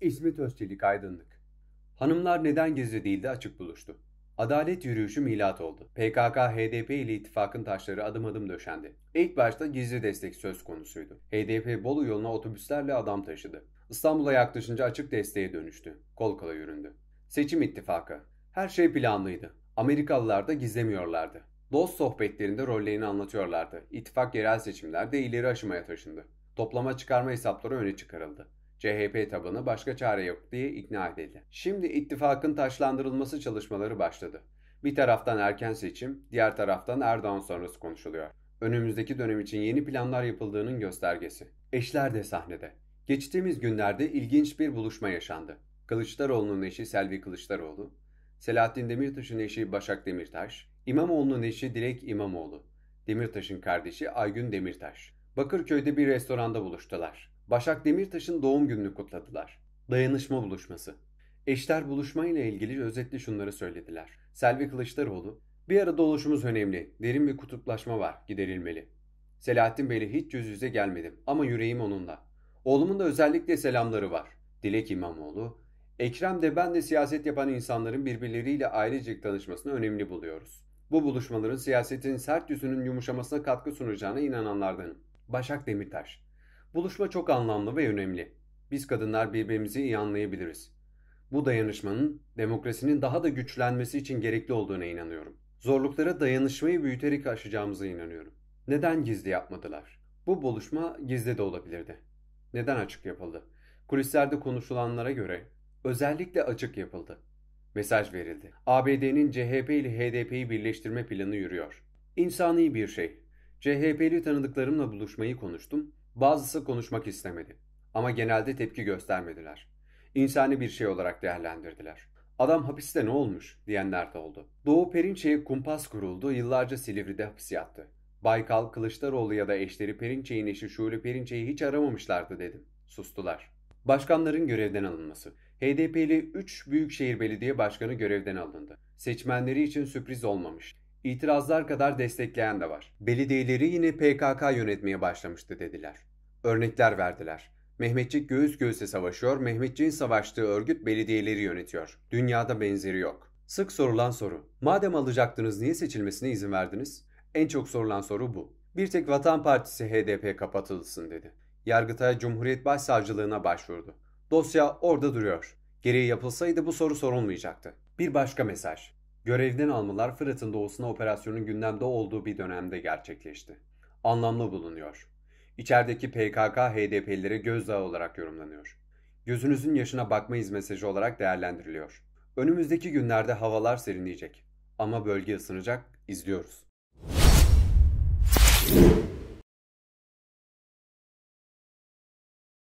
İsmet Özçelik Aydınlık Hanımlar neden gizli değildi açık buluştu. Adalet yürüyüşü milat oldu. PKK-HDP ile ittifakın taşları adım adım döşendi. İlk başta gizli destek söz konusuydu. HDP Bolu yoluna otobüslerle adam taşıdı. İstanbul'a yaklaşınca açık desteğe dönüştü. Kol kola yüründü. Seçim ittifakı. Her şey planlıydı. Amerikalılar da gizlemiyorlardı. Dost sohbetlerinde rollerini anlatıyorlardı. İttifak yerel seçimlerde ileri aşamaya taşındı. Toplama çıkarma hesapları öne çıkarıldı. CHP tabanı başka çare yok diye ikna edildi. Şimdi ittifakın taşlandırılması çalışmaları başladı. Bir taraftan erken seçim, diğer taraftan Erdoğan sonrası konuşuluyor. Önümüzdeki dönem için yeni planlar yapıldığının göstergesi. Eşler de sahnede. Geçtiğimiz günlerde ilginç bir buluşma yaşandı. Kılıçdaroğlu'nun eşi Selvi Kılıçdaroğlu, Selahattin Demirtaş'ın eşi Başak Demirtaş, İmamoğlu'nun eşi Dilek İmamoğlu, Demirtaş'ın kardeşi Aygün Demirtaş. Bakırköy'de bir restoranda buluştular. Başak Demirtaş'ın doğum gününü kutladılar. Dayanışma buluşması. Eşler buluşmayla ilgili özetle şunları söylediler. Selvi Kılıçdaroğlu, bir arada oluşumuz önemli. Derin bir kutuplaşma var. Giderilmeli. Selahattin Bey'le hiç yüz yüze gelmedim ama yüreğim onunla. Oğlumun da özellikle selamları var. Dilek İmamoğlu, Ekrem de ben de siyaset yapan insanların birbirleriyle ailecek tanışmasını önemli buluyoruz. Bu buluşmaların siyasetin sert yüzünün yumuşamasına katkı sunacağına inananlardanım. Başak Demirtaş Buluşma çok anlamlı ve önemli. Biz kadınlar birbirimizi iyi anlayabiliriz. Bu dayanışmanın demokrasinin daha da güçlenmesi için gerekli olduğuna inanıyorum. Zorluklara dayanışmayı büyüterek aşacağımıza inanıyorum. Neden gizli yapmadılar? Bu buluşma gizli de olabilirdi. Neden açık yapıldı? Kulislerde konuşulanlara göre özellikle açık yapıldı. Mesaj verildi. ABD'nin CHP ile HDP'yi birleştirme planı yürüyor. İnsani bir şey. CHP'li tanıdıklarımla buluşmayı konuştum Bazısı konuşmak istemedi ama genelde tepki göstermediler. İnsani bir şey olarak değerlendirdiler. Adam hapiste ne olmuş diyenler de oldu. Doğu Perinçe'ye kumpas kuruldu, yıllarca Silivri'de hapis yattı. Baykal, Kılıçdaroğlu ya da eşleri Perinçe'nin eşi Şule Perinçe'yi hiç aramamışlardı dedim. Sustular. Başkanların görevden alınması. HDP'li 3 Büyükşehir Belediye Başkanı görevden alındı. Seçmenleri için sürpriz olmamış. İtirazlar kadar destekleyen de var. Belediyeleri yine PKK yönetmeye başlamıştı dediler. Örnekler verdiler. Mehmetçik göğüs göğüse savaşıyor, Mehmetçik'in savaştığı örgüt belediyeleri yönetiyor. Dünyada benzeri yok. Sık sorulan soru. Madem alacaktınız niye seçilmesine izin verdiniz? En çok sorulan soru bu. Bir tek Vatan Partisi HDP kapatılsın dedi. Yargıtay Cumhuriyet Başsavcılığına başvurdu. Dosya orada duruyor. Gereği yapılsaydı bu soru sorulmayacaktı. Bir başka mesaj. Görevden almalar Fırat'ın doğusuna operasyonun gündemde olduğu bir dönemde gerçekleşti. Anlamlı bulunuyor. İçerideki PKK HDP'lileri gözdağı olarak yorumlanıyor. Gözünüzün yaşına bakmayız mesajı olarak değerlendiriliyor. Önümüzdeki günlerde havalar serinleyecek. Ama bölge ısınacak, izliyoruz.